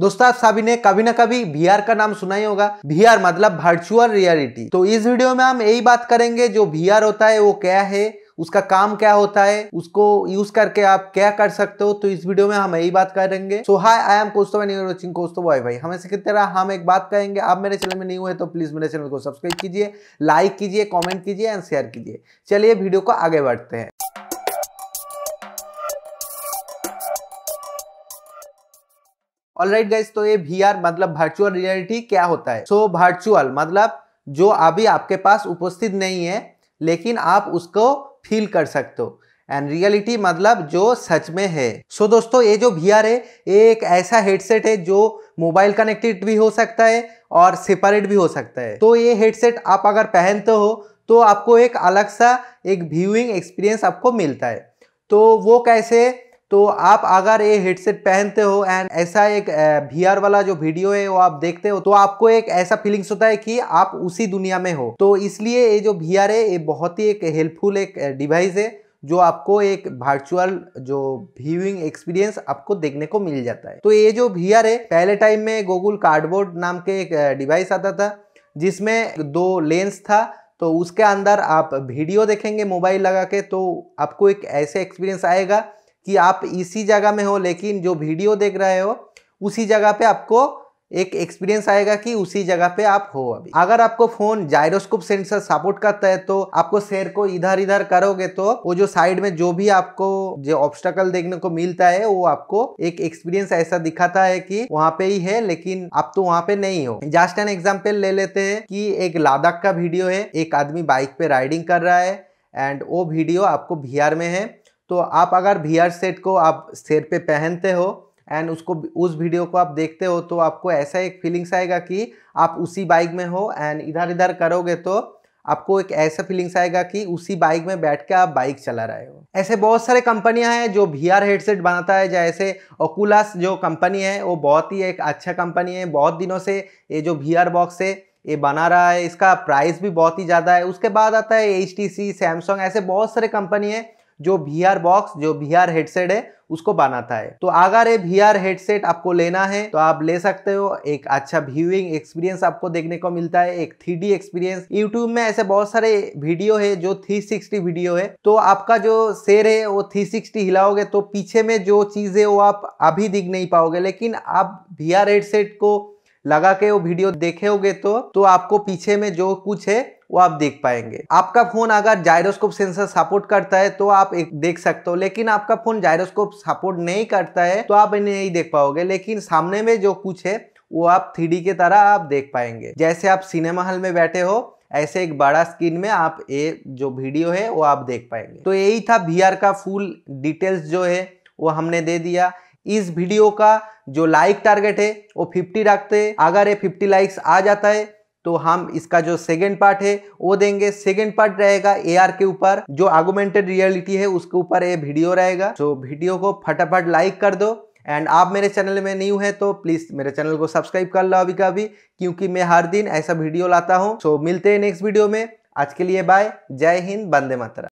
दोस्तों आप सभी ने कभी ना कभी वी का नाम सुना ही होगा वी मतलब वर्चुअल रियलिटी तो इस वीडियो में हम यही बात करेंगे जो वी होता है वो क्या है उसका काम क्या होता है उसको यूज करके आप क्या कर सकते हो तो इस वीडियो में हम यही बात करेंगे so hi I am Kaustav coaching भाई भाई हमें की तरह हम एक बात कहेंगे आप मेरे चैनल में नहीं हुए तो प्लीज मेरे चैनल को सब्सक्राइब कीजिए लाइक कीजिए कॉमेंट कीजिए एंड शेयर कीजिए चलिए वीडियो को आगे बढ़ते हैं ऑलराइट गाइस तो ये वीआर मतलब वर्चुअल रियलिटी क्या होता है सो so, वर्चुअल मतलब जो अभी आपके पास उपस्थित नहीं है लेकिन आप उसको फील कर सकते हो एंड रियलिटी मतलब जो सच में है सो so, दोस्तों ये जो वी है ये एक ऐसा हेडसेट है जो मोबाइल कनेक्टेड भी हो सकता है और सेपरेट भी हो सकता है तो ये हेडसेट आप अगर पहनते हो तो आपको एक अलग सा एक व्यूइंग एक्सपीरियंस आपको मिलता है तो वो कैसे तो आप अगर ये हेडसेट पहनते हो एंड ऐसा एक वी वाला जो वीडियो है वो आप देखते हो तो आपको एक ऐसा फीलिंग्स होता है कि आप उसी दुनिया में हो तो इसलिए ये जो वी है ये बहुत ही एक हेल्पफुल एक डिवाइस है जो आपको एक वर्चुअल जो व्यूइंग एक्सपीरियंस आपको देखने को मिल जाता है तो ये जो वी है पहले टाइम में गूगल कार्डबोर्ड नाम के एक डिवाइस आता था जिसमें दो लेंस था तो उसके अंदर आप वीडियो देखेंगे मोबाइल लगा के तो आपको एक ऐसे एक्सपीरियंस आएगा कि आप इसी जगह में हो लेकिन जो वीडियो देख रहे हो उसी जगह पे आपको एक एक्सपीरियंस आएगा कि उसी जगह पे आप हो अभी अगर आपको फोन जायरोस्कोप सेंसर सपोर्ट करता है तो आपको शेर को इधर इधर करोगे तो वो जो साइड में जो भी आपको जो ऑब्स्टकल देखने को मिलता है वो आपको एक एक्सपीरियंस ऐसा दिखाता है कि वहां पे ही है लेकिन आप तो वहां पे नहीं हो जस्ट एन एग्जाम्पल ले लेते हैं कि एक लादाख का वीडियो है एक आदमी बाइक पे राइडिंग कर रहा है एंड वो वीडियो आपको बिहार में है तो आप अगर वी सेट को आप सिर पे पहनते हो एंड उसको उस वीडियो को आप देखते हो तो आपको ऐसा एक फीलिंग्स आएगा कि आप उसी बाइक में हो एंड इधर इधर करोगे तो आपको एक ऐसा फीलिंग्स आएगा कि उसी बाइक में बैठ के आप बाइक चला रहे हो ऐसे बहुत सारे कंपनियां हैं जो वी हेडसेट बनाता है जैसे ओकुलस जो कंपनी है वो बहुत ही एक अच्छा कंपनी है बहुत दिनों से ये जो वी बॉक्स है ये बना रहा है इसका प्राइस भी बहुत ही ज़्यादा है उसके बाद आता है एच टी सैमसंग ऐसे बहुत सारे कंपनी है जो वी बॉक्स जो वी हेडसेट है उसको बनाता है तो अगर ये वी हेडसेट आपको लेना है तो आप ले सकते हो एक अच्छा व्यूइंग एक्सपीरियंस आपको देखने को मिलता है एक थ्री एक्सपीरियंस यूट्यूब में ऐसे बहुत सारे वीडियो है जो 360 वीडियो है तो आपका जो शेर है वो 360 हिलाओगे तो पीछे में जो चीज़ है वो आप अभी दिख नहीं पाओगे लेकिन आप वी हेडसेट को लगा के वो वीडियो देखे होगे तो तो आपको पीछे में जो कुछ है वो आप देख पाएंगे आपका फोन अगर जायरोस्कोप सेंसर सपोर्ट करता है तो आप एक देख सकते हो लेकिन आपका फोन जायरोस्कोप सपोर्ट नहीं करता है तो आप इन्हें नहीं देख पाओगे लेकिन सामने में जो कुछ है वो आप थ्री के तरह आप देख पाएंगे जैसे आप सिनेमा हॉल में बैठे हो ऐसे एक बड़ा स्क्रीन में आप ये जो वीडियो है वो आप देख पाएंगे तो यही था वी का फुल डिटेल्स जो है वो हमने दे दिया इस वीडियो का जो लाइक टारगेट है वो 50 रखते हैं अगर ये 50 लाइक्स आ जाता है तो हम इसका जो सेकेंड पार्ट है वो देंगे सेकेंड पार्ट रहेगा एआर के ऊपर जो आगोमेंटेड रियलिटी है उसके ऊपर ये वीडियो रहेगा तो वीडियो को फटाफट लाइक कर दो एंड आप मेरे चैनल में न्यू है तो प्लीज़ मेरे चैनल को सब्सक्राइब कर लो अभी का अभी क्योंकि मैं हर दिन ऐसा वीडियो लाता हूँ सो मिलते हैं नेक्स्ट वीडियो में आज के लिए बाय जय हिंद बंदे मातरा